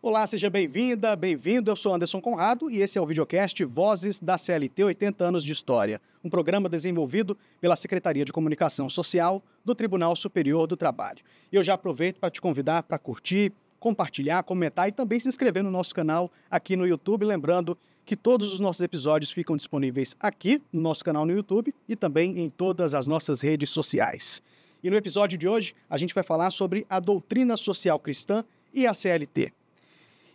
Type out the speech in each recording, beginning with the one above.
Olá, seja bem-vinda, bem-vindo. Eu sou Anderson Conrado e esse é o videocast Vozes da CLT 80 anos de história, um programa desenvolvido pela Secretaria de Comunicação Social do Tribunal Superior do Trabalho. E eu já aproveito para te convidar para curtir, compartilhar, comentar e também se inscrever no nosso canal aqui no YouTube, lembrando que todos os nossos episódios ficam disponíveis aqui no nosso canal no YouTube e também em todas as nossas redes sociais. E no episódio de hoje, a gente vai falar sobre a doutrina social cristã e a CLT.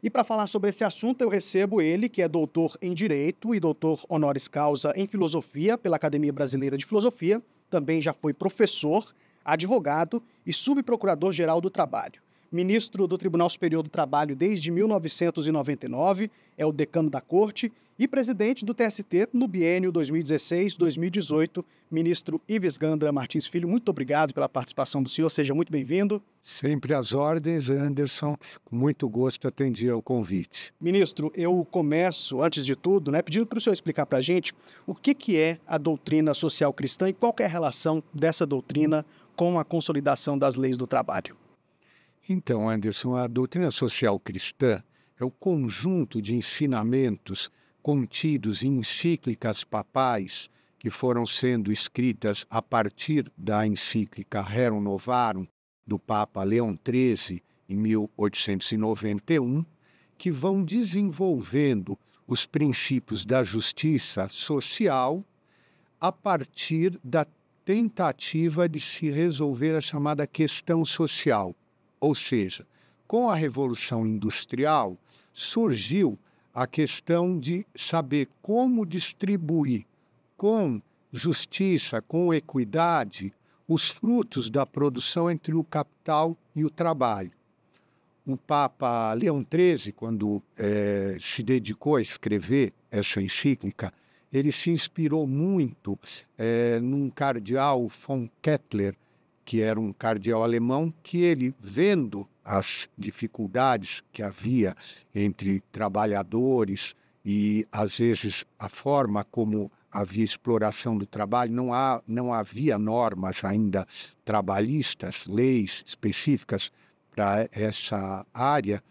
E para falar sobre esse assunto, eu recebo ele, que é doutor em Direito e doutor honoris causa em Filosofia pela Academia Brasileira de Filosofia. Também já foi professor, advogado e subprocurador-geral do Trabalho. Ministro do Tribunal Superior do Trabalho desde 1999, é o decano da Corte e presidente do TST no biênio 2016-2018 Ministro Ives Gandra Martins Filho, muito obrigado pela participação do senhor, seja muito bem-vindo. Sempre às ordens, Anderson. Com Muito gosto atendi ao convite. Ministro, eu começo, antes de tudo, né, pedindo para o senhor explicar para a gente o que, que é a doutrina social cristã e qual é a relação dessa doutrina com a consolidação das leis do trabalho. Então, Anderson, a doutrina social cristã é o conjunto de ensinamentos contidos em encíclicas papais que foram sendo escritas a partir da encíclica Rerum Novarum do Papa Leão XIII em 1891, que vão desenvolvendo os princípios da justiça social a partir da tentativa de se resolver a chamada questão social. Ou seja, com a Revolução Industrial surgiu a questão de saber como distribuir com justiça, com equidade, os frutos da produção entre o capital e o trabalho. O Papa Leão XIII, quando é, se dedicou a escrever essa encíclica, ele se inspirou muito é, num cardeal von Kettler, que era um cardeal alemão, que ele, vendo as dificuldades que havia entre trabalhadores e, às vezes, a forma como havia exploração do trabalho, não, há, não havia normas ainda trabalhistas, leis específicas para essa área.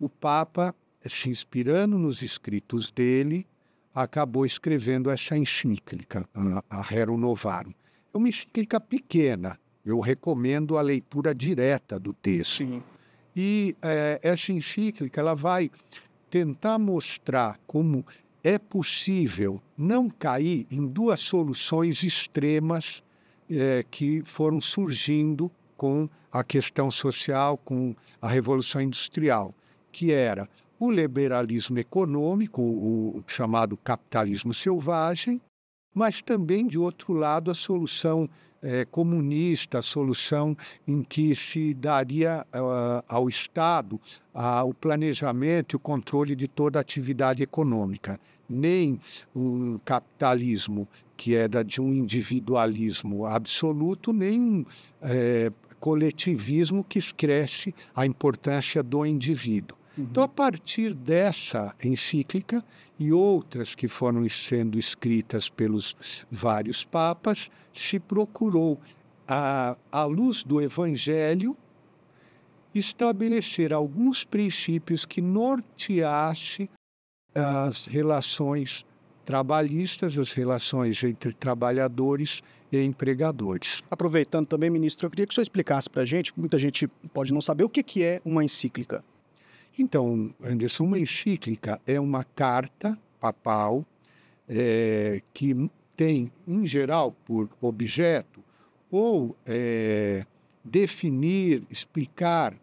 O Papa, se inspirando nos escritos dele, acabou escrevendo essa encíclica, a Rerum Novarum. É uma encíclica pequena, eu recomendo a leitura direta do texto. Sim. E é, essa encíclica ela vai tentar mostrar como é possível não cair em duas soluções extremas é, que foram surgindo com a questão social, com a Revolução Industrial, que era o liberalismo econômico, o chamado capitalismo selvagem, mas também, de outro lado, a solução é, comunista, solução em que se daria uh, ao Estado uh, o planejamento e o controle de toda a atividade econômica. Nem o capitalismo, que era de um individualismo absoluto, nem um é, coletivismo que esquece a importância do indivíduo. Então, a partir dessa encíclica e outras que foram sendo escritas pelos vários papas, se procurou, à, à luz do Evangelho, estabelecer alguns princípios que norteasse as relações trabalhistas, as relações entre trabalhadores e empregadores. Aproveitando também, ministro, eu queria que o senhor explicasse para a gente, muita gente pode não saber, o que é uma encíclica. Então, Anderson, uma encíclica é uma carta papal é, que tem, em geral, por objeto ou é, definir, explicar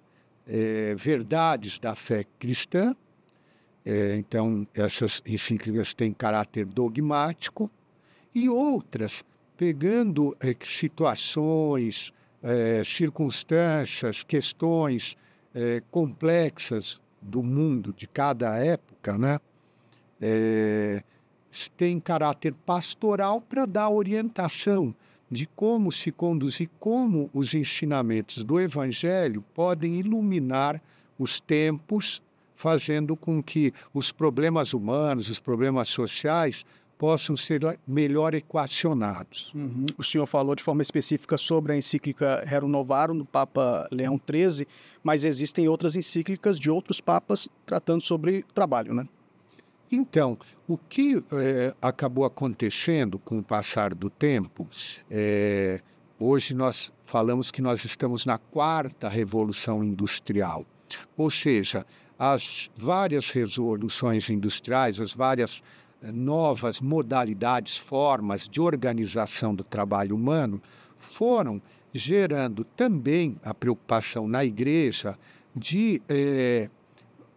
é, verdades da fé cristã. É, então, essas encíclicas têm caráter dogmático e outras pegando é, situações, é, circunstâncias, questões complexas do mundo, de cada época, né? É, tem caráter pastoral para dar orientação de como se conduzir, como os ensinamentos do Evangelho podem iluminar os tempos, fazendo com que os problemas humanos, os problemas sociais, possam ser melhor equacionados. Uhum. O senhor falou de forma específica sobre a encíclica Rerum Novarum do Papa Leão XIII, mas existem outras encíclicas de outros papas tratando sobre trabalho, né? Então, o que é, acabou acontecendo com o passar do tempo, é, hoje nós falamos que nós estamos na quarta revolução industrial, ou seja, as várias resoluções industriais, as várias eh, novas modalidades, formas de organização do trabalho humano foram gerando também a preocupação na igreja de eh,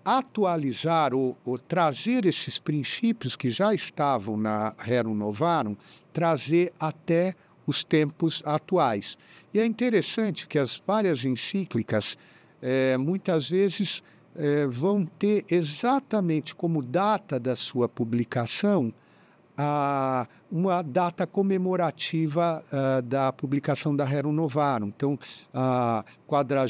atualizar ou, ou, trazer esses princípios que já estavam na Rerum Novarum, trazer até os tempos atuais. E é interessante que as várias encíclicas eh, muitas vezes é, vão ter exatamente como data da sua publicação a, uma data comemorativa a, eh, da publicação da Rerum Novarum. Então, a 40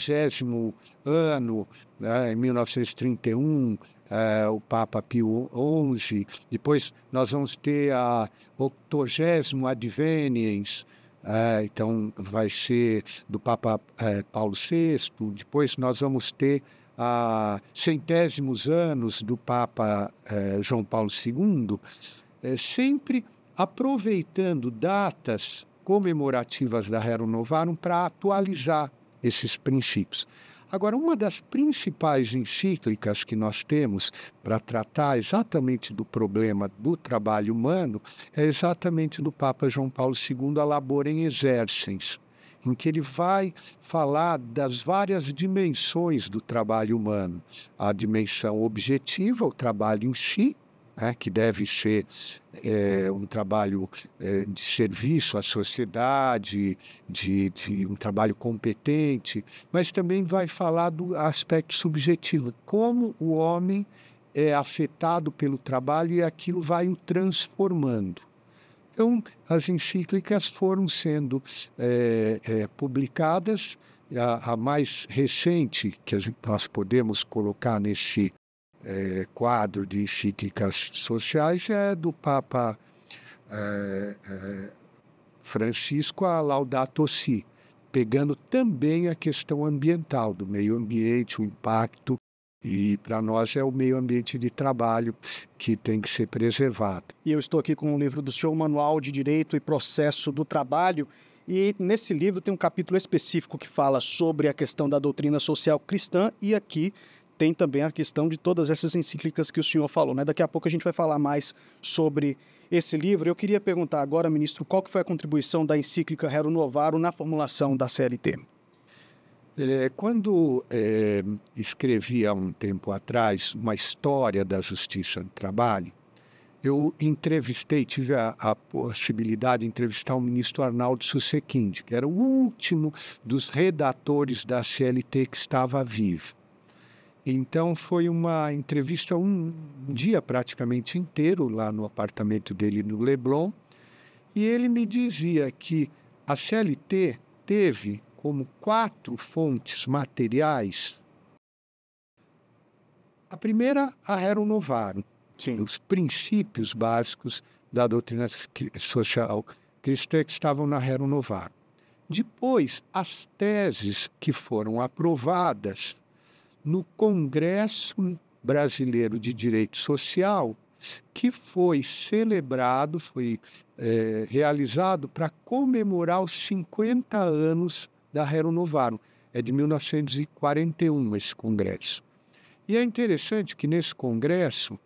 ano, né, em 1931, eh, o Papa Pio XI, depois nós vamos ter a 80 Adveniens, então, vai ser do Papa Paulo VI. Depois, nós vamos ter a centésimos anos do Papa eh, João Paulo II, eh, sempre aproveitando datas comemorativas da Rero Novarum para atualizar esses princípios. Agora, uma das principais encíclicas que nós temos para tratar exatamente do problema do trabalho humano é exatamente do Papa João Paulo II, A em Exercens, em que ele vai falar das várias dimensões do trabalho humano. A dimensão objetiva, o trabalho em si, né, que deve ser é, um trabalho é, de serviço à sociedade, de, de, um trabalho competente, mas também vai falar do aspecto subjetivo, como o homem é afetado pelo trabalho e aquilo vai o transformando. Então, as encíclicas foram sendo é, é, publicadas. A, a, mais recente que gente, nós podemos colocar nesse é, quadro de encíclicas sociais é do Papa é, é, Francisco a Laudato Si, pegando também a questão ambiental, do meio ambiente, o impacto e para nós é o meio ambiente de trabalho que tem que ser preservado. E eu estou aqui com um livro do senhor, Manual de Direito e Processo do Trabalho. E nesse livro tem um capítulo específico que fala sobre a questão da doutrina social cristã e aqui tem também a questão de todas essas encíclicas que o senhor falou. Né? Daqui a pouco a gente vai falar mais sobre esse livro. Eu queria perguntar agora, ministro, qual que foi a contribuição da encíclica Rerum Novaro na formulação da CLT? É, quando é, escrevi há um tempo atrás uma história da justiça do trabalho, eu entrevistei, tive a, a, possibilidade de entrevistar o ministro Arnaldo Susequinde, que era o último dos redatores da CLT que estava vivo. Então foi uma entrevista um dia praticamente inteiro lá no apartamento dele no Leblon, e ele me dizia que a CLT teve como quatro fontes materiais. A primeira, a Hero Novaro. Sim. os princípios básicos da doutrina social cristã que estavam na Hero Novaro. Depois, as teses que foram aprovadas no Congresso Brasileiro de Direito Social, que foi celebrado, foi é, realizado para comemorar os 50 anos da Novarum. É de 1941 esse congresso. E é interessante que nesse congresso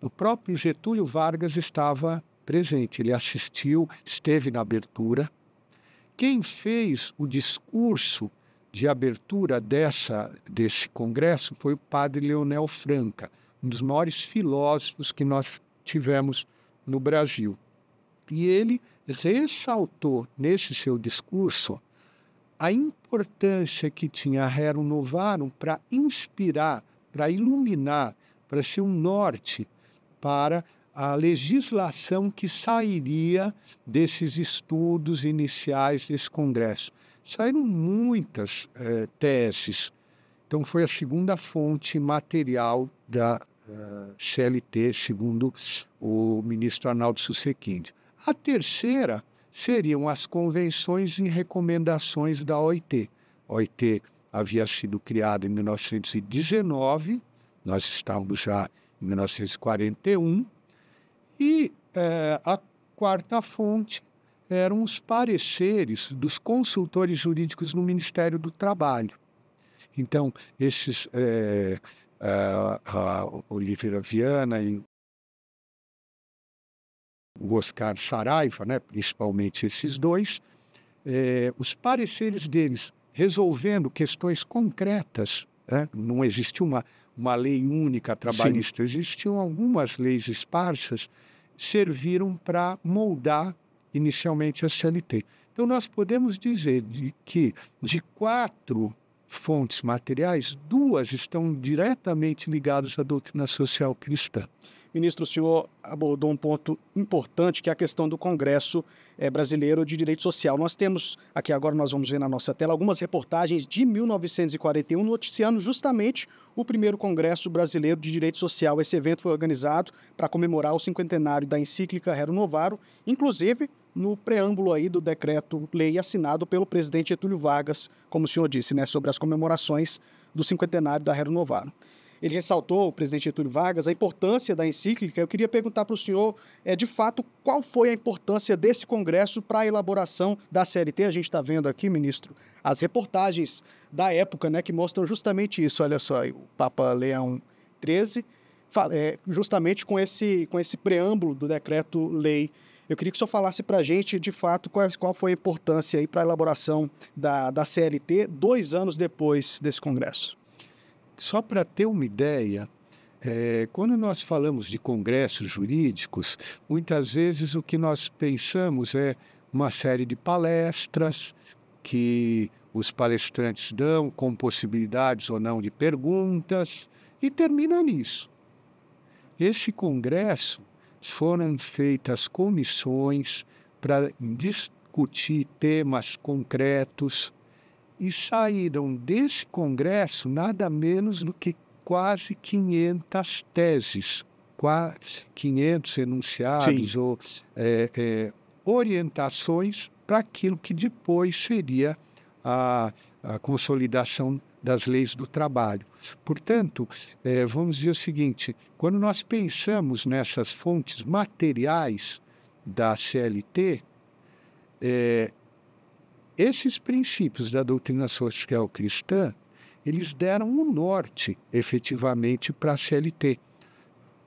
o próprio Getúlio Vargas estava presente, ele assistiu, esteve na abertura. Quem fez o discurso de abertura dessa, desse congresso foi o padre Leonel Franca, um dos maiores filósofos que nós tivemos no Brasil. E ele ressaltou nesse seu discurso a importância que tinha Rerum Novarum para inspirar, para iluminar, para ser um norte para a legislação que sairia desses estudos iniciais desse Congresso. Saíram muitas eh, teses. Então, foi a segunda fonte material da uh, eh, CLT, segundo o ministro Arnaldo Susequinde. A terceira seriam as convenções e recomendações da OIT. A OIT havia sido criada em 1919, nós estávamos já em 1941, e é, a quarta fonte eram os pareceres dos consultores jurídicos no Ministério do Trabalho. Então, esses. É, a, a Oliveira Viana e o Oscar Saraiva, né, principalmente esses dois, é, os pareceres deles resolvendo questões concretas. Né? Não existia uma, uma lei única trabalhista, Sim. existiam algumas leis esparsas, serviram para moldar inicialmente a CLT. Então, nós podemos dizer de que de quatro fontes materiais, duas estão diretamente ligadas à doutrina social cristã. Ministro, o senhor abordou um ponto importante, que é a questão do Congresso é, Brasileiro de Direito Social. Nós temos, aqui agora nós vamos ver na nossa tela, algumas reportagens de 1941, noticiando justamente o primeiro Congresso Brasileiro de Direito Social. Esse evento foi organizado para comemorar o cinquentenário da encíclica Rerum Novaro, inclusive no preâmbulo aí do decreto-lei assinado pelo presidente Getúlio Vargas, como o senhor disse, né, sobre as comemorações do cinquentenário da Rerum Novaro. Ele ressaltou, o presidente Getúlio Vargas, a importância da encíclica. Eu queria perguntar para o senhor, é, de fato, qual foi a importância desse Congresso para a elaboração da CLT? A gente está vendo aqui, ministro, as reportagens da época né, que mostram justamente isso. Olha só, o Papa Leão XIII, é, eh, justamente com esse, com esse preâmbulo do decreto-lei eu queria que o senhor falasse para a gente, de fato, qual, qual foi a importância para a elaboração da, da CLT dois anos depois desse Congresso. Só para ter uma ideia, é, quando nós falamos de congressos jurídicos, muitas vezes o que nós pensamos é uma série de palestras que os palestrantes dão, com possibilidades ou não de perguntas, e termina nisso. Esse congresso foram feitas comissões para discutir temas concretos, e saíram desse congresso nada menos do que quase 500 teses, quase 500 enunciados Sim. ou é, é, orientações para aquilo que depois seria a, a, consolidação das leis do trabalho. Portanto, é, vamos dizer o seguinte: quando nós pensamos nessas fontes materiais da CLT, é, esses princípios da doutrina social cristã, eles deram um norte, efetivamente, para a CLT.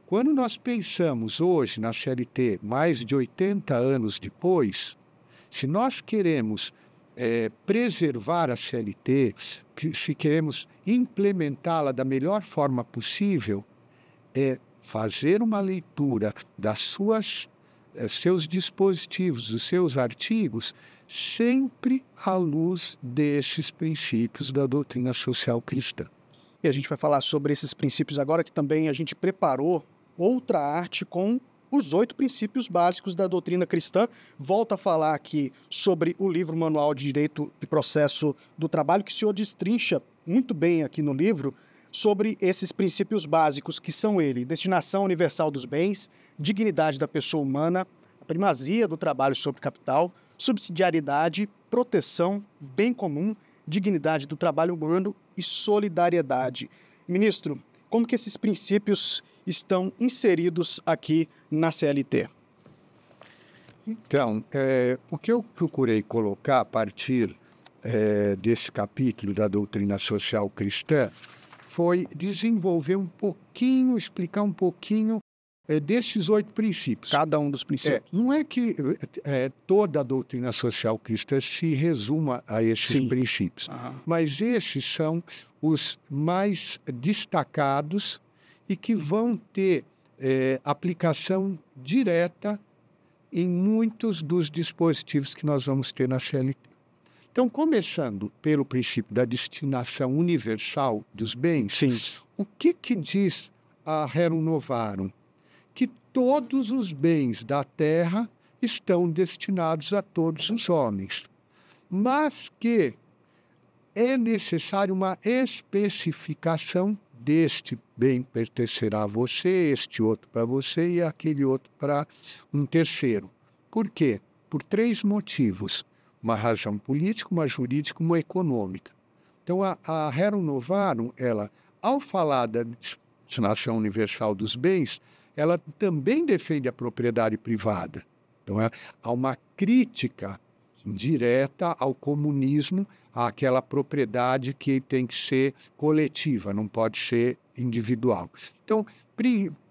Quando nós pensamos hoje na CLT, mais de 80 anos depois, se nós queremos é, preservar a CLT, se queremos implementá-la da melhor forma possível, é fazer uma leitura das suas é, seus dispositivos, os seus artigos, sempre à luz desses princípios da doutrina social cristã. E a gente vai falar sobre esses princípios agora, que também a gente preparou outra arte com os oito princípios básicos da doutrina cristã. Volta a falar aqui sobre o livro Manual de Direito e Processo do Trabalho, que o senhor destrincha muito bem aqui no livro sobre esses princípios básicos, que são ele, destinação universal dos bens, dignidade da pessoa humana, a primazia do trabalho sobre capital, subsidiariedade, proteção, bem comum, dignidade do trabalho humano e solidariedade. Ministro, como que esses princípios estão inseridos aqui na CLT? Então, é, o que eu procurei colocar a partir é, desse capítulo da doutrina social cristã foi desenvolver um pouquinho, explicar um pouquinho é, destes oito princípios. Cada um dos é, princípios. É, não é que é, toda a doutrina social cristã se resuma a esses Sim. princípios, uhum. mas esses são os mais destacados e que vão ter é, aplicação direta em muitos dos dispositivos que nós vamos ter na CLT. Então, começando pelo princípio da destinação universal dos bens, Sim. o que, que diz a Rerum Novarum? que todos os bens da terra estão destinados a todos os homens, mas que é necessário uma especificação deste bem pertencerá a você, este outro para você e aquele outro para um terceiro. Por quê? Por três motivos: uma razão política, uma jurídica, uma econômica. Então, a, a Rerum Novarum, ela, ao falar da destinação universal dos bens, ela também defende a propriedade privada. Então, é, há uma crítica direta ao comunismo, àquela propriedade que tem que ser coletiva, não pode ser individual. Então,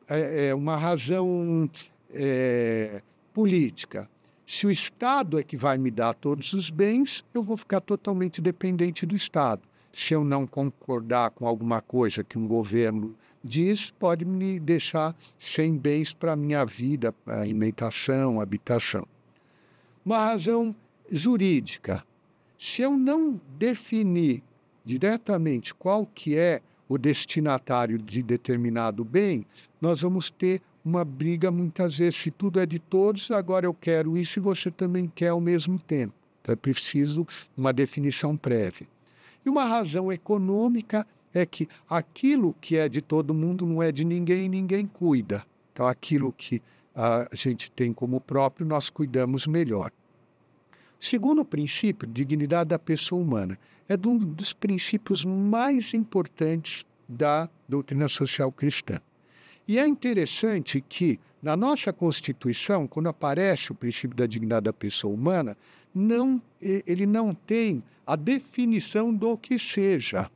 é, é uma razão é, política. Se o Estado é que vai me dar todos os bens, eu vou ficar totalmente dependente do Estado. Se eu não concordar com alguma coisa que um governo diz pode me deixar sem bens para minha vida, alimentação, habitação. Uma razão jurídica. Se eu não definir diretamente qual que é o destinatário de determinado bem, nós vamos ter uma briga muitas vezes. Se tudo é de todos, agora eu quero isso e você também quer ao mesmo tempo. Então é preciso uma definição prévia. E uma razão econômica é que aquilo que é de todo mundo não é de ninguém e ninguém cuida. Então, aquilo que a gente tem como próprio, nós cuidamos melhor. Segundo o princípio, dignidade da pessoa humana, é um dos princípios mais importantes da doutrina social cristã. E é interessante que, na nossa Constituição, quando aparece o princípio da dignidade da pessoa humana, não, ele não tem a definição do que seja.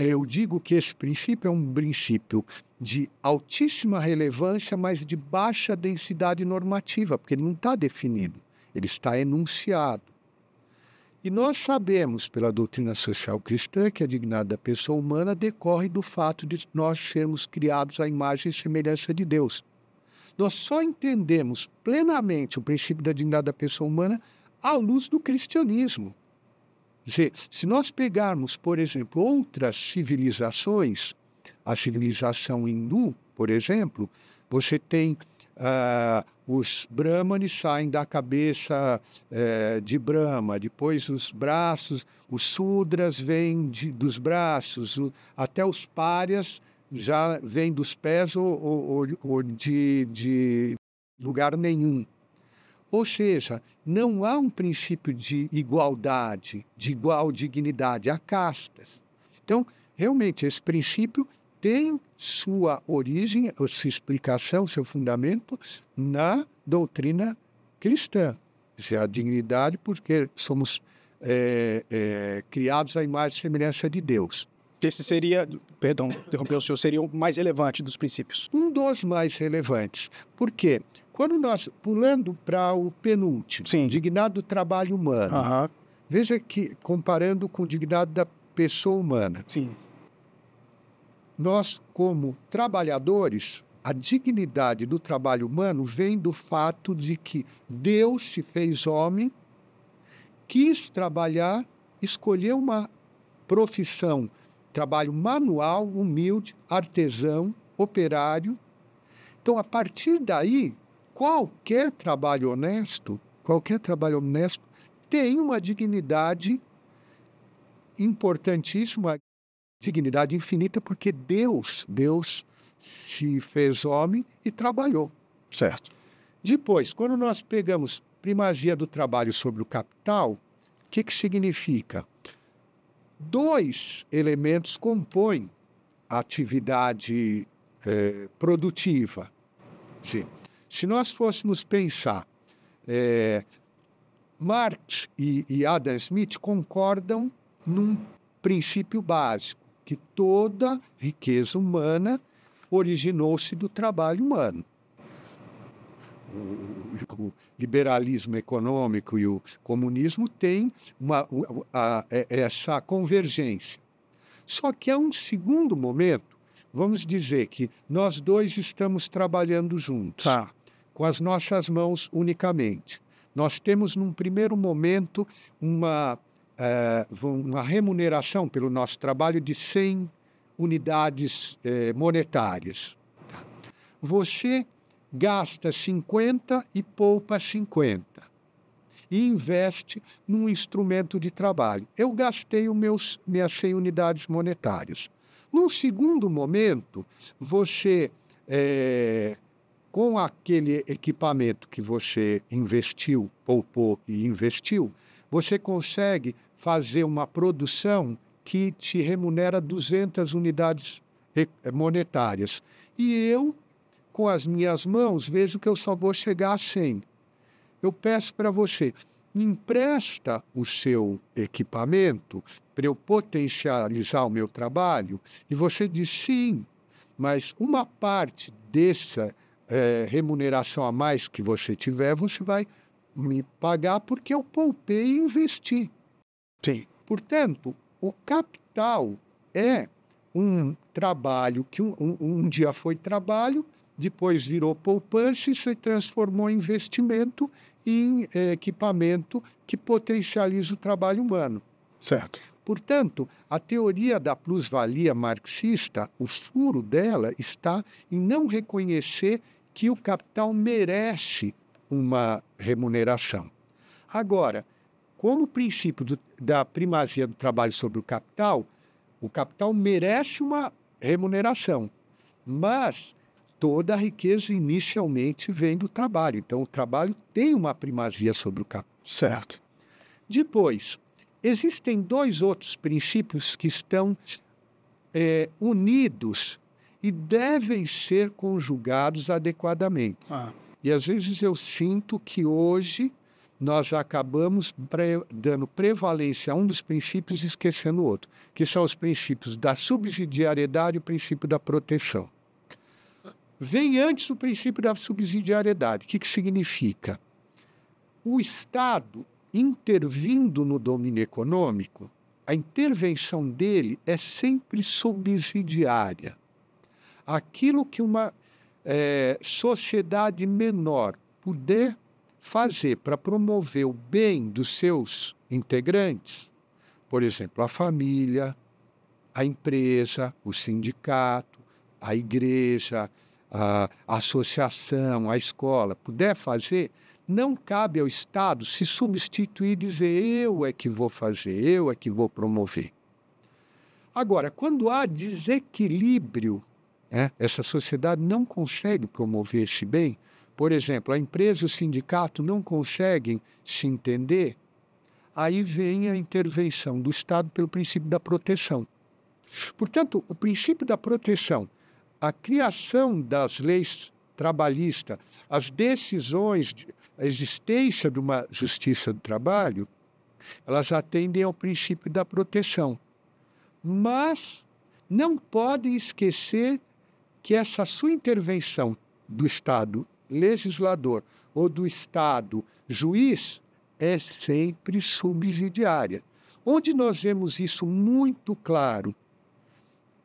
É, eu digo que esse princípio é um princípio de altíssima relevância, mas de baixa densidade normativa, porque ele não está definido, ele está enunciado. E nós sabemos, pela doutrina social cristã, que a dignidade da pessoa humana decorre do fato de nós sermos criados à imagem e semelhança de Deus. Nós só entendemos plenamente o princípio da dignidade da pessoa humana à luz do cristianismo. Gente, se nós pegarmos, por exemplo, outras civilizações, a civilização hindu, por exemplo, você tem Uh, os brahmanes saem da cabeça uh, de Brahma, depois os braços, os sudras vêm de, dos braços, o, até os párias já vêm dos pés ou, ou, ou de, de lugar nenhum. Ou seja, não há um princípio de igualdade, de igual dignidade, há castas. Então, realmente, esse princípio tem sua origem, sua explicação, seu fundamento na doutrina cristã. se é a dignidade, porque somos é, é, criados à imagem e semelhança de Deus. Esse seria, perdão, interrompeu o senhor, seria o mais relevante dos princípios? Um dos mais relevantes. Por quê? Quando nós, pulando para o penúltimo, Sim. do trabalho humano, uhum. veja que, comparando com dignidade da pessoa humana, Sim. nós, como trabalhadores, a dignidade do trabalho humano vem do fato de que Deus se fez homem, quis trabalhar, escolheu uma profissão, trabalho manual, humilde, artesão, operário. Então, a partir daí, qualquer trabalho honesto, qualquer trabalho honesto tem uma dignidade importantíssima, dignidade infinita, porque Deus, Deus se fez homem e trabalhou. Certo. Depois, quando nós pegamos primazia do trabalho sobre o capital, o que, que significa? Dois elementos compõem a atividade é, produtiva. Sim. Se nós fôssemos pensar, é, Marx e, e Adam Smith concordam num princípio básico, que toda riqueza humana originou-se do trabalho humano. O liberalismo econômico e o comunismo têm uma, a, a, é, essa convergência. Só que a um segundo momento, vamos dizer que nós dois estamos trabalhando juntos. Tá com as nossas mãos unicamente. Nós temos, num primeiro momento, uma, eh, uma remuneração pelo nosso trabalho de 100 unidades eh, monetárias. Tá. Você gasta 50 e poupa 50 e investe num instrumento de trabalho. Eu gastei os meus, minhas 100 unidades monetárias. Num segundo momento, você é, com aquele equipamento que você investiu, poupou e investiu, você consegue fazer uma produção que te remunera 200 unidades eh, monetárias. E eu, com as minhas mãos, vejo que eu só vou chegar a 100. Eu peço para você, empresta o seu equipamento para eu potencializar o meu trabalho? E você diz sim, mas uma parte dessa é, remuneração a mais que você tiver, você vai me pagar porque eu poupei e investi. Sim. Portanto, o capital é um trabalho que um, um, um dia foi trabalho, depois virou poupança e se transformou em investimento em é, equipamento que potencializa o trabalho humano. Certo. Portanto, a teoria da plusvalia marxista, o furo dela está em não reconhecer que o capital merece uma remuneração. Agora, como o princípio do, da primazia do trabalho sobre o capital, o capital merece uma remuneração, mas toda a riqueza inicialmente vem do trabalho. Então, o trabalho tem uma primazia sobre o capital. Certo. Depois, existem dois outros princípios que estão é, unidos e devem ser conjugados adequadamente. Ah. E às vezes eu sinto que hoje nós acabamos pre dando prevalência a um dos princípios e esquecendo o outro, que são os princípios da subsidiariedade e o princípio da proteção. Vem antes o princípio da subsidiariedade. O que, que significa? O Estado intervindo no domínio econômico, a intervenção dele é sempre subsidiária aquilo que uma é, sociedade menor puder fazer para promover o bem dos seus integrantes, por exemplo, a família, a empresa, o sindicato, a igreja, a associação, a escola, puder fazer, não cabe ao Estado se substituir e dizer eu é que vou fazer, eu é que vou promover. Agora, quando há desequilíbrio é? Essa sociedade não consegue promover esse bem. Por exemplo, a empresa e o sindicato não conseguem se entender. Aí vem a intervenção do Estado pelo princípio da proteção. Portanto, o princípio da proteção, a criação das leis trabalhistas, as decisões, a existência de uma justiça do trabalho, elas atendem ao princípio da proteção. Mas não podem esquecer que essa sua intervenção do Estado legislador ou do Estado juiz é sempre subsidiária. Onde nós vemos isso muito claro?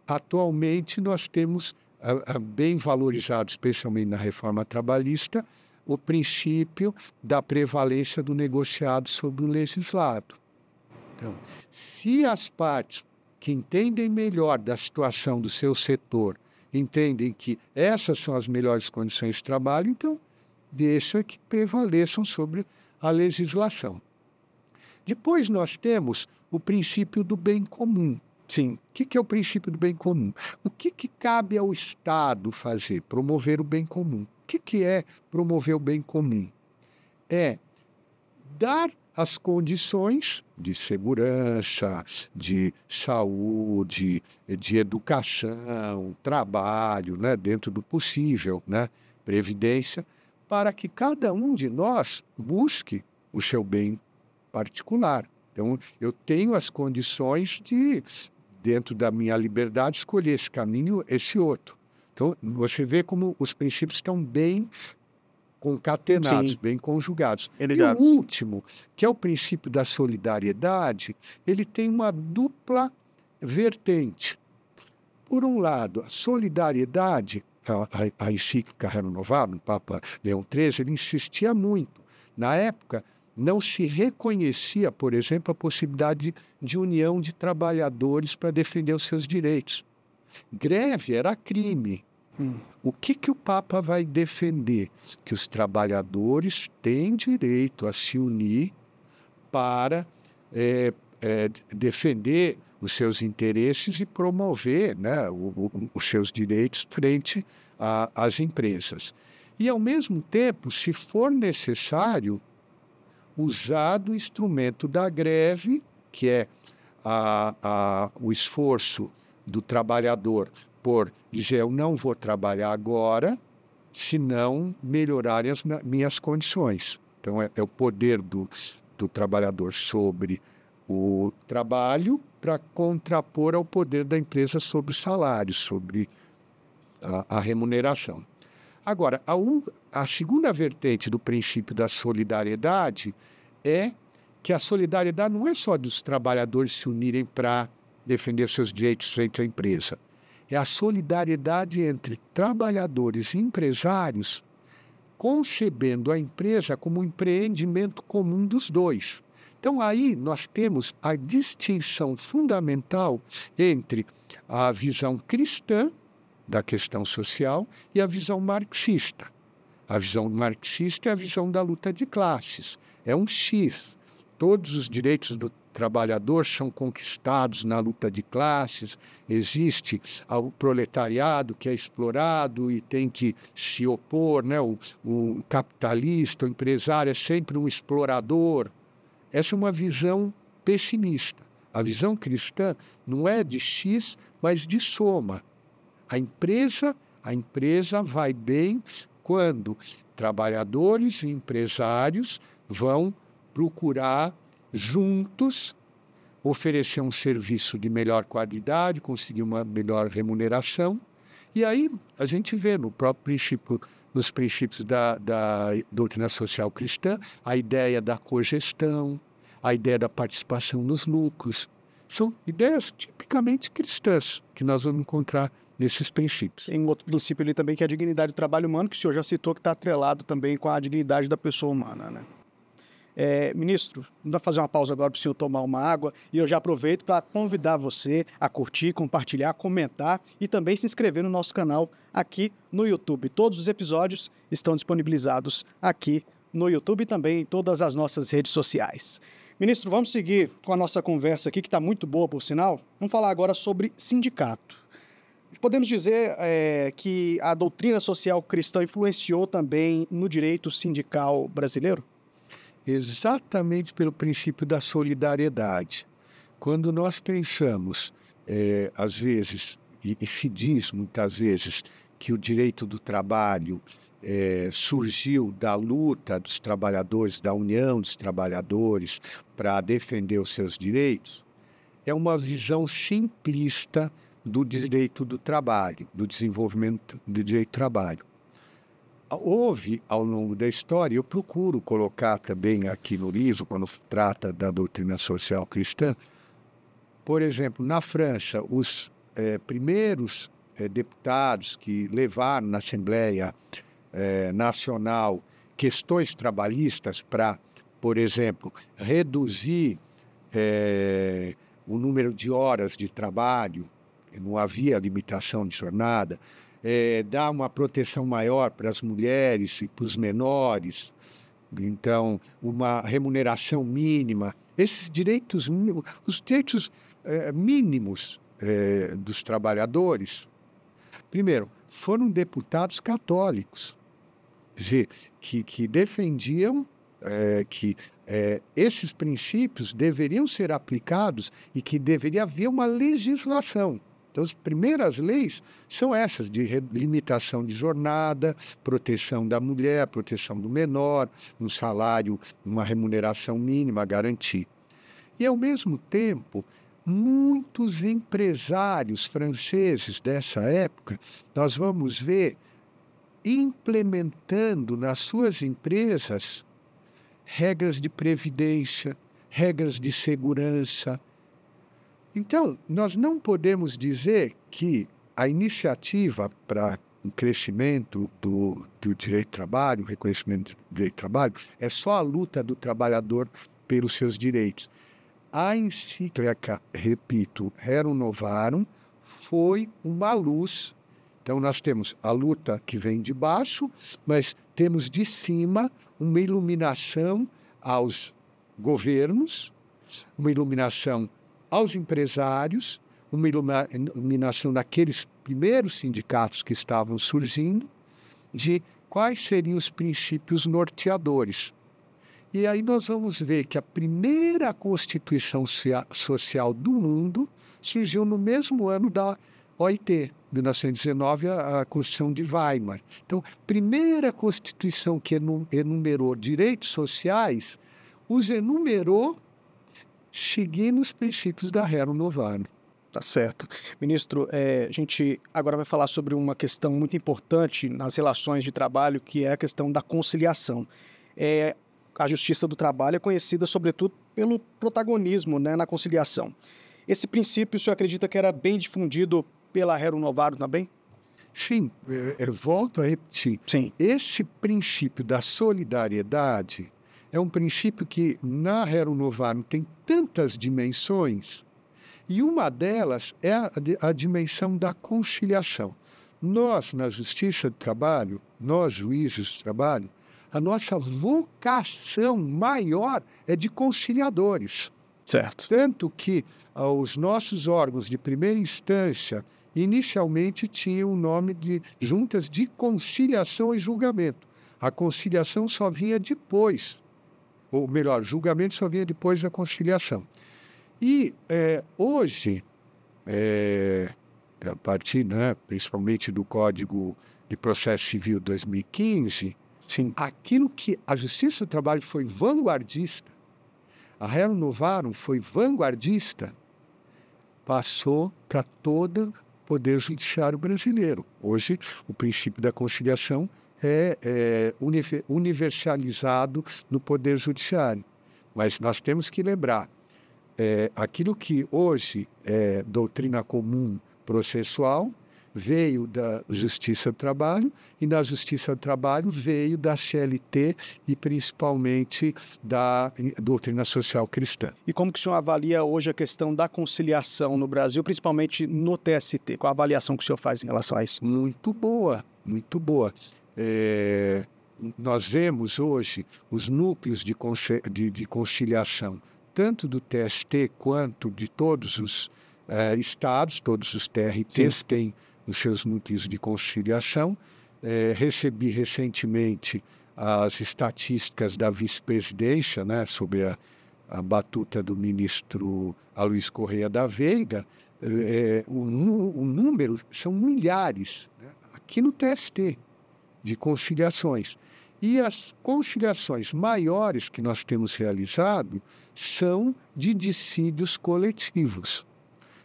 Atualmente, nós temos ah, ah, bem valorizado, especialmente na reforma trabalhista, o princípio da prevalência do negociado sobre o legislado. Então, se as partes que entendem melhor da situação do seu setor entendem que essas são as melhores condições de trabalho, então deixa que prevaleçam sobre a legislação. Depois nós temos o princípio do bem comum. Sim, o que é o princípio do bem comum? O que, que cabe ao Estado fazer? Promover o bem comum. O que, que é promover o bem comum? É dar as condições de segurança, de saúde, de educação, trabalho, né, dentro do possível, né, previdência, para que cada um de nós busque o seu bem particular. Então, eu tenho as condições de, dentro da minha liberdade, escolher esse caminho, esse outro. Então, você vê como os princípios estão bem concatenados, Sim. bem conjugados. É e o último, que é o princípio da solidariedade, ele tem uma dupla vertente. Por um lado, a solidariedade, a, a, a encíclica Renovado, o Papa Leão XIII, ele insistia muito. Na época, não se reconhecia, por exemplo, a possibilidade de, de união de trabalhadores para defender os seus direitos. Greve era crime. Hum. O que, que o Papa vai defender? Que os trabalhadores têm direito a se unir para é, é, defender os seus interesses e promover né, o, o, os seus direitos frente às empresas. E, ao mesmo tempo, se for necessário, usar do instrumento da greve, que é a, a, o esforço do trabalhador por dizer: eu não vou trabalhar agora se não melhorarem as minhas condições. Então, é, é o poder do, do trabalhador sobre o trabalho para contrapor ao poder da empresa sobre o salário, sobre a, a remuneração. Agora, a, a, segunda vertente do princípio da solidariedade é que a solidariedade não é só dos trabalhadores se unirem para defender seus direitos frente à empresa é a solidariedade entre trabalhadores e empresários, concebendo a empresa como um empreendimento comum dos dois. Então, aí nós temos a distinção fundamental entre a visão cristã da questão social e a visão marxista. A visão marxista é a visão da luta de classes, é um X. Todos os direitos do trabalhador são conquistados na luta de classes, existe o proletariado que é explorado e tem que se opor, né? o, o capitalista, o empresário é sempre um explorador. Essa é uma visão pessimista. A visão cristã não é de X, mas de soma. A empresa, a empresa vai bem quando trabalhadores e empresários vão procurar juntos, oferecer um serviço de melhor qualidade, conseguir uma melhor remuneração. E aí a gente vê no próprio princípio, nos princípios da, da doutrina social cristã, a ideia da cogestão, a ideia da participação nos lucros. São ideias tipicamente cristãs que nós vamos encontrar nesses princípios. Tem um outro princípio ali também que é a dignidade do trabalho humano, que o senhor já citou, que está atrelado também com a dignidade da pessoa humana, né? É, ministro, dá fazer uma pausa agora para o senhor tomar uma água e eu já aproveito para convidar você a curtir, compartilhar, comentar e também se inscrever no nosso canal aqui no YouTube. Todos os episódios estão disponibilizados aqui no YouTube e também em todas as nossas redes sociais. Ministro, vamos seguir com a nossa conversa aqui, que está muito boa, por sinal. Vamos falar agora sobre sindicato. Podemos dizer é, que a doutrina social cristã influenciou também no direito sindical brasileiro? exatamente pelo princípio da solidariedade. Quando nós pensamos, é, às vezes, e, e, se diz muitas vezes, que o direito do trabalho é, surgiu da luta dos trabalhadores, da união dos trabalhadores para defender os seus direitos, é uma visão simplista do direito do trabalho, do desenvolvimento do direito do trabalho houve ao longo da história, eu procuro colocar também aqui no livro, quando trata da doutrina social cristã, por exemplo, na França, os eh, primeiros eh, deputados que levaram na Assembleia eh, Nacional questões trabalhistas para, por exemplo, reduzir o número de horas de trabalho, não havia limitação de jornada, é, dar uma proteção maior para as mulheres e para os menores, então, uma remuneração mínima. Esses direitos mínimos, os direitos é, mínimos é, dos trabalhadores, primeiro, foram deputados católicos, que, que defendiam é, que é, esses princípios deveriam ser aplicados e que deveria haver uma legislação. Então, as primeiras leis são essas, de limitação de jornada, proteção da mulher, proteção do menor, um salário, uma remuneração mínima garantir. E, ao mesmo tempo, muitos empresários franceses dessa época, nós vamos ver implementando nas suas empresas regras de previdência, regras de segurança, então, nós não podemos dizer que a iniciativa para o crescimento do, do direito do trabalho, o reconhecimento do direito do trabalho, é só a luta do trabalhador pelos seus direitos. A encíclica, repito, Rerum Novarum, foi uma luz. Então, nós temos a luta que vem de baixo, mas temos de cima uma iluminação aos governos, uma iluminação aos empresários, uma iluminação daqueles primeiros sindicatos que estavam surgindo, de quais seriam os princípios norteadores. E aí nós vamos ver que a primeira Constituição Social do mundo surgiu no mesmo ano da OIT, 1919, a Constituição de Weimar. Então, primeira Constituição que enumerou direitos sociais, os enumerou cheguei nos princípios da Rerum Novarum. Tá certo. Ministro, é, a gente agora vai falar sobre uma questão muito importante nas relações de trabalho, que é a questão da conciliação. É, a Justiça do Trabalho é conhecida, sobretudo, pelo protagonismo né, na conciliação. Esse princípio, o senhor acredita que era bem difundido pela Rerum Novarum também? Sim, eu, eu volto a repetir. Sim. Esse princípio da solidariedade é um princípio que na Rerum Novarum tem tantas dimensões, e uma delas é a, a dimensão da conciliação. Nós, na Justiça do Trabalho, nós, juízes do trabalho, a nossa vocação maior é de conciliadores. Certo. Tanto que ah, os nossos órgãos de primeira instância inicialmente tinham o nome de juntas de conciliação e julgamento. A conciliação só vinha depois ou melhor, julgamento só vinha depois da conciliação. E é, hoje, é, a partir né, principalmente do Código de Processo Civil 2015, Sim. aquilo que a Justiça do Trabalho foi vanguardista, a Rerum Novarum foi vanguardista, passou para todo o Poder Judiciário brasileiro. Hoje, o princípio da conciliação é, é universalizado no Poder Judiciário. Mas nós temos que lembrar, é, aquilo que hoje é doutrina comum processual veio da Justiça do Trabalho e na Justiça do Trabalho veio da CLT e principalmente da doutrina social cristã. E como que o senhor avalia hoje a questão da conciliação no Brasil, principalmente no TST? Qual a avaliação que o senhor faz em relação a isso? Muito boa, muito boa. É, nós vemos hoje os núcleos de, de, de, conciliação, tanto do TST quanto de todos os é, estados, todos os TRTs Sim. têm os seus núcleos de conciliação. É, recebi recentemente as estatísticas da vice-presidência, né, sobre a, a, batuta do ministro Luiz Correia da Veiga, é, é o, o, número são milhares né, aqui no TST de conciliações. E as conciliações maiores que nós temos realizado são de dissídios coletivos.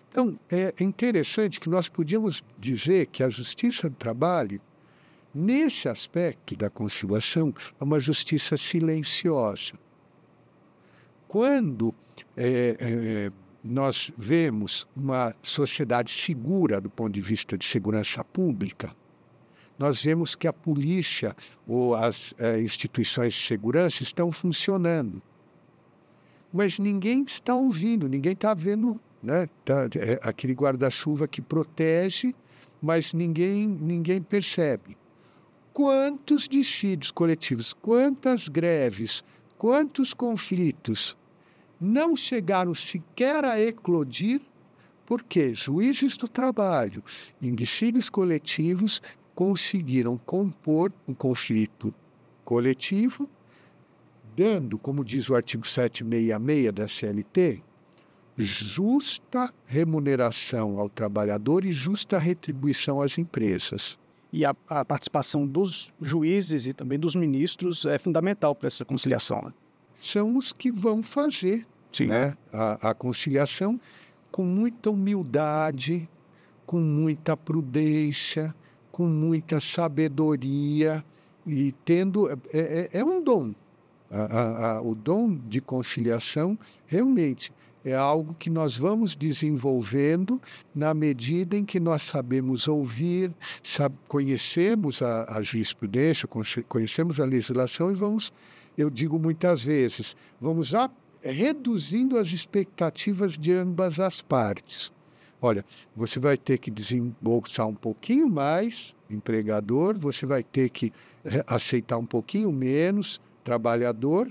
Então, é interessante que nós podíamos dizer que a justiça do trabalho, nesse aspecto da conciliação, é uma justiça silenciosa. Quando é, é, nós vemos uma sociedade segura do ponto de vista de segurança pública, nós vemos que a polícia ou as eh, instituições de segurança estão funcionando. Mas ninguém está ouvindo, ninguém está vendo né, tá, é, aquele guarda-chuva que protege, mas ninguém, ninguém percebe. Quantos dissídios coletivos, quantas greves, quantos conflitos não chegaram sequer a eclodir porque juízes do trabalho, em dissídios coletivos, conseguiram compor um conflito coletivo, dando, como diz o artigo 766 da CLT, justa remuneração ao trabalhador e justa retribuição às empresas. E a, a participação dos juízes e também dos ministros é fundamental para essa conciliação. Né? São os que vão fazer né? a, a conciliação com muita humildade, com muita prudência, com muita sabedoria e tendo. É, é, é, é um dom. A, a, a, o dom de conciliação realmente é algo que nós vamos desenvolvendo na medida em que nós sabemos ouvir, conhecemos a, a jurisprudência, conhecemos a legislação e vamos, eu digo muitas vezes, vamos a, reduzindo as expectativas de ambas as partes. Olha, você vai ter que desembolsar um pouquinho mais, empregador, você vai ter que eh, aceitar um pouquinho menos, trabalhador,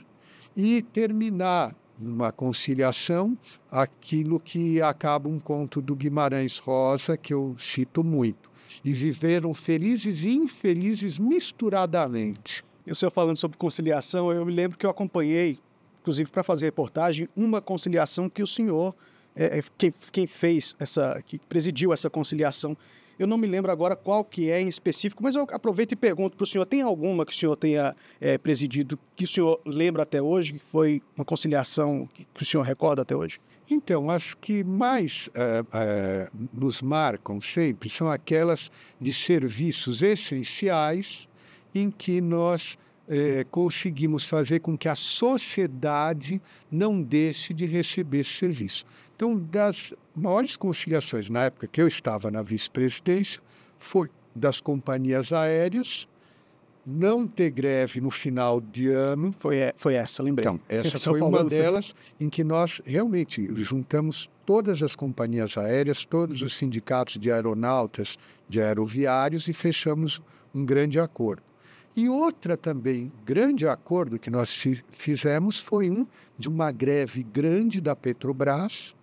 e terminar numa conciliação aquilo que acaba um conto do Guimarães Rosa, que eu cito muito. E viveram felizes e infelizes misturadamente. E o senhor falando sobre conciliação, eu me lembro que eu acompanhei, inclusive para fazer reportagem, uma conciliação que o senhor é, é, quem, quem fez essa, que presidiu essa conciliação. Eu não me lembro agora qual que é em específico, mas eu aproveito e pergunto para o senhor, tem alguma que o senhor tenha é, presidido, que o senhor lembra até hoje, que foi uma conciliação que, que o senhor recorda até hoje? Então, as que mais é, é, nos marcam sempre são aquelas de serviços essenciais em que nós é, conseguimos fazer com que a sociedade não deixe de receber serviço. Então, das maiores conciliações na época que eu estava na vice-presidência foi das companhias aéreas não ter greve no final de ano. Foi, foi essa, lembrei. Então, essa foi uma delas em que nós realmente juntamos todas as companhias aéreas, todos os sindicatos de aeronautas, de aeroviários e fechamos um grande acordo. E outra também grande acordo que nós fizemos foi um de uma greve grande da Petrobras,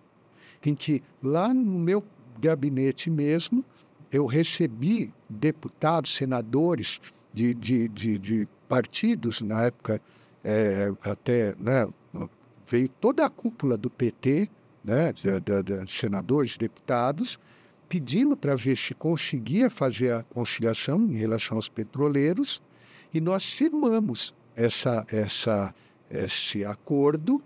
em que lá no meu gabinete mesmo eu recebi deputados, senadores de, de, de, de partidos, na época é, até né, veio toda a cúpula do PT, né, de, senadores, deputados, pedindo para ver se conseguia fazer a conciliação em relação aos petroleiros, e nós firmamos essa, essa, esse acordo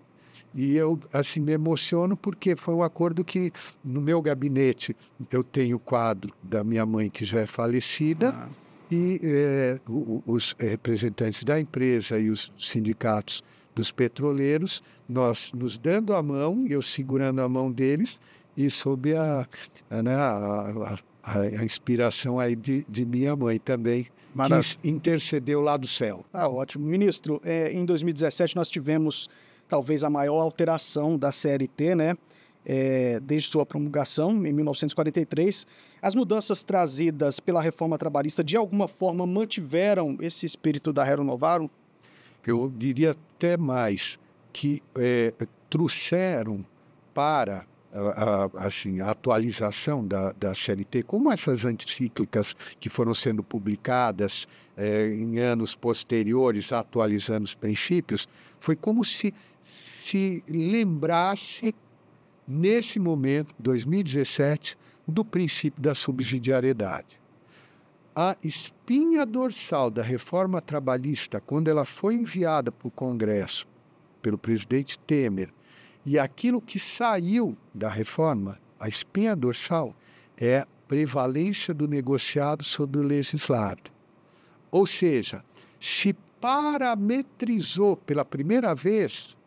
e eu assim me emociono porque foi um acordo que no meu gabinete eu tenho o quadro da minha mãe que já é falecida ah. e é, os representantes da empresa e os sindicatos dos petroleiros, nós nos dando a mão, eu segurando a mão deles e sob né, a, a, a, a inspiração aí de, de minha mãe também, Maravilha. que intercedeu lá do céu. Ah, ótimo. Ministro, é, em 2017 nós tivemos talvez a maior alteração da CLT, né? É, desde sua promulgação, em 1943. As mudanças trazidas pela reforma trabalhista, de alguma forma, mantiveram esse espírito da Rerum Novarum? Eu diria até mais que é, trouxeram para a, a, assim, a atualização da, da CLT, como essas anticíclicas que foram sendo publicadas é, em anos posteriores, atualizando os princípios, foi como se se lembrasse, nesse momento, 2017, do princípio da subsidiariedade. A espinha dorsal da reforma trabalhista, quando ela foi enviada para o Congresso pelo presidente Temer, e aquilo que saiu da reforma, a espinha dorsal, é a prevalência do negociado sobre o legislado. Ou seja, se parametrizou pela primeira vez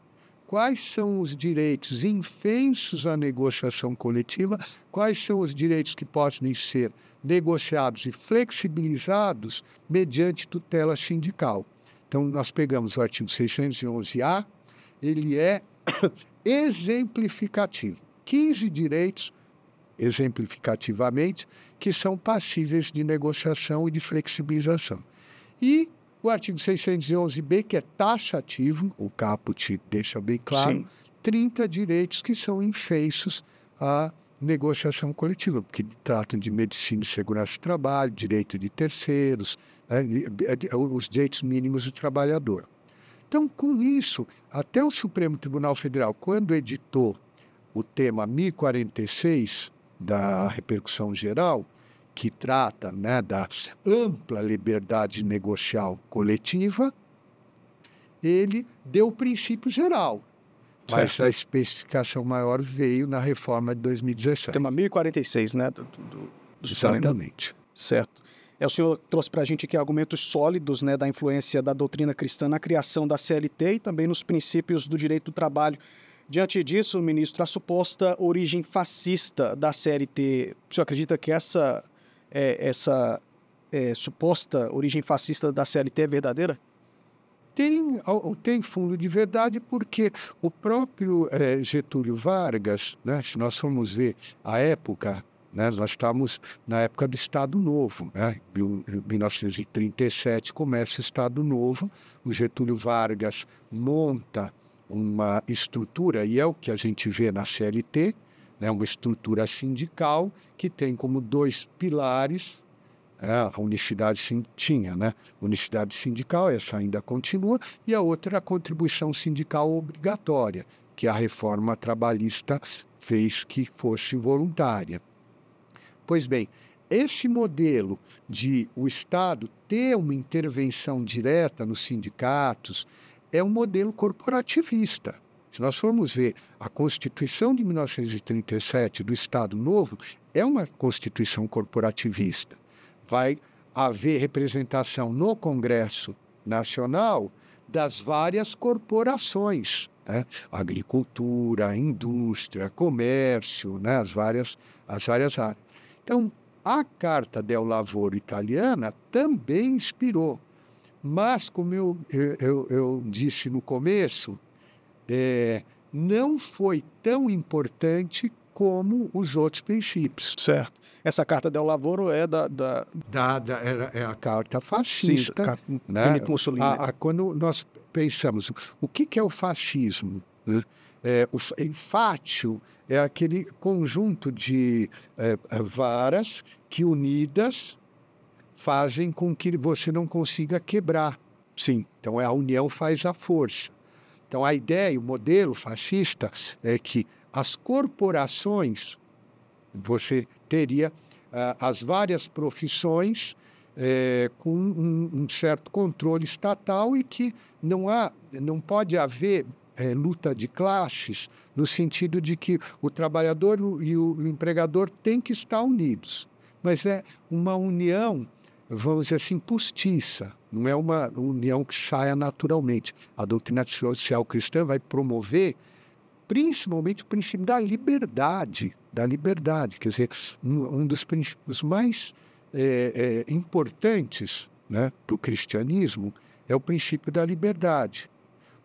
quais são os direitos infensos à negociação coletiva, quais são os direitos que podem ser negociados e flexibilizados mediante tutela sindical. Então, nós pegamos o artigo 611-A, ele é exemplificativo. 15 direitos, exemplificativamente, que são passíveis de negociação e de flexibilização. E o artigo 611b, que é taxativo, o caput deixa bem claro, Sim. 30 direitos que são infeitos à negociação coletiva, porque tratam de medicina e segurança do trabalho, direito de terceiros, né, é, é, os direitos mínimos do trabalhador. Então, com isso, até o Supremo Tribunal Federal, quando editou o tema 1046 da repercussão geral, que trata né, da ampla liberdade negocial coletiva, ele deu o princípio geral. Mas certo. a especificação maior veio na reforma de 2017. Tema 1046, né? Do, do, do Exatamente. Certo. É, o senhor trouxe para a gente aqui argumentos sólidos né, da influência da doutrina cristã na criação da CLT e também nos princípios do direito do trabalho. Diante disso, ministro, a suposta origem fascista da CLT, o senhor acredita que essa é, essa é, suposta origem fascista da CLT é verdadeira? Tem, tem fundo de verdade porque o próprio é, Getúlio Vargas, né, se nós formos ver a época, né, nós estávamos na época do Estado Novo, né, 1937 começa o Estado Novo, o Getúlio Vargas monta uma estrutura, e é o que a gente vê na CLT, né, uma estrutura sindical que tem como dois pilares né, a unicidade tinha, né? Unicidade sindical, essa ainda continua, e a outra a contribuição sindical obrigatória, que a reforma trabalhista fez que fosse voluntária. Pois bem, esse modelo de o Estado ter uma intervenção direta nos sindicatos é um modelo corporativista. Se nós formos ver a Constituição de 1937 do Estado Novo, é uma Constituição corporativista. Vai haver representação no Congresso Nacional das várias corporações. Né? Agricultura, indústria, comércio, né? as, várias, as várias áreas. Então, a Carta del Lavoro italiana também inspirou. Mas, como eu, eu, eu disse no começo, é, não foi tão importante como os outros princípios. Certo. Essa carta del Lavoro é da... da... da, da é, é a carta fascista. Sim, né? Mussolini. A, a, quando nós pensamos, o que, que é o fascismo? Né? É, o enfátio é aquele conjunto de é, é, varas que unidas fazem com que você não consiga quebrar. Sim. Então, é a união faz a força. Então, a ideia, o modelo fascista é que as corporações, você teria ah, as várias profissões é, com um, um, certo controle estatal e que não há, não pode haver é, luta de classes no sentido de que o trabalhador e o, o empregador têm que estar unidos, mas é uma união, vamos dizer assim, postiça, não é uma união que saia naturalmente. A doutrina social cristã vai promover principalmente o princípio da liberdade, da liberdade, quer dizer, um, dos princípios mais é, é, importantes né, para o cristianismo é o princípio da liberdade.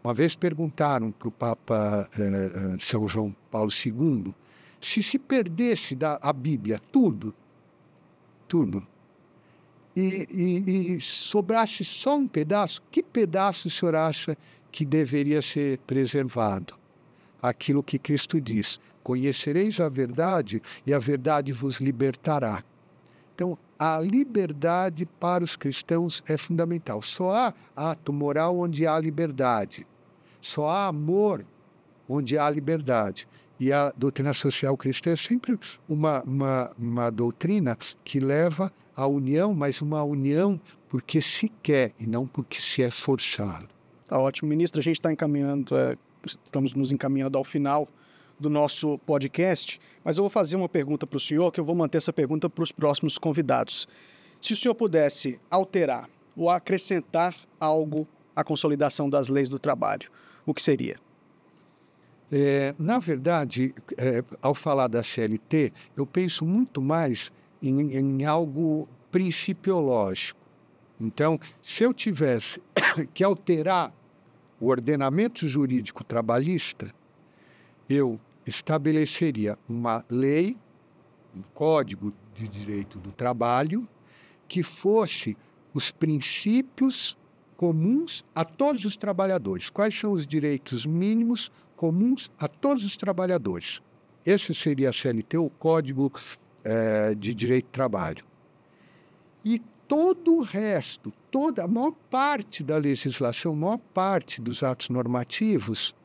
Uma vez perguntaram para o Papa é, é, São João Paulo II se se perdesse da a Bíblia tudo, tudo, e, e, e sobrasse só um pedaço, que pedaço o senhor acha que deveria ser preservado? Aquilo que Cristo diz: Conhecereis a verdade e a verdade vos libertará. Então, a liberdade para os cristãos é fundamental. Só há ato moral onde há liberdade. Só há amor onde há liberdade. E a doutrina social cristã é sempre uma, uma, uma doutrina que leva à união, mas uma união porque se quer e não porque se é forçado. Tá ótimo, ministro. A gente está encaminhando, é, estamos nos encaminhando ao final do nosso podcast, mas eu vou fazer uma pergunta para o senhor, que eu vou manter essa pergunta para os próximos convidados. Se o senhor pudesse alterar ou acrescentar algo à consolidação das leis do trabalho, o que seria? É, na verdade, é, ao falar da CLT, eu penso muito mais em, em algo principiológico. Então, se eu tivesse que alterar o ordenamento jurídico trabalhista, eu estabeleceria uma lei, um código de direito do trabalho, que fosse os princípios comuns a todos os trabalhadores. Quais são os direitos mínimos comuns a todos os trabalhadores. Esse seria a CLT, o Código é, de Direito do Trabalho. E todo o resto, toda a maior parte da legislação, a maior parte dos atos normativos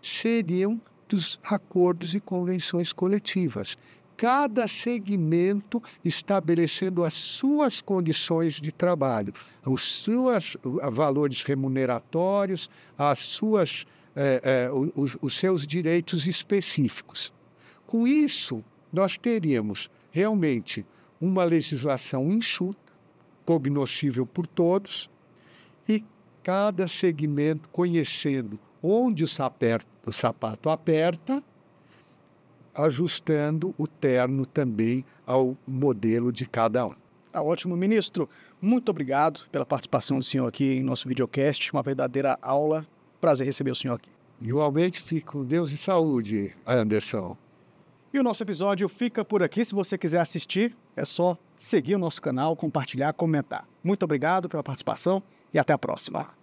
seriam dos acordos e convenções coletivas. Cada segmento estabelecendo as suas condições de trabalho, os seus valores remuneratórios, as suas é, é, os, os seus direitos específicos. Com isso, nós teríamos realmente uma legislação enxuta, cognoscível por todos, e cada segmento conhecendo onde o sapato, o sapato aperta, ajustando o terno também ao modelo de cada um. Tá ótimo, ministro. Muito obrigado pela participação do senhor aqui em nosso videocast. Uma verdadeira aula prazer receber o senhor aqui. Igualmente, fico com Deus e saúde, Anderson. E o nosso episódio fica por aqui. Se você quiser assistir, é só seguir o nosso canal, compartilhar, comentar. Muito obrigado pela participação e até a próxima.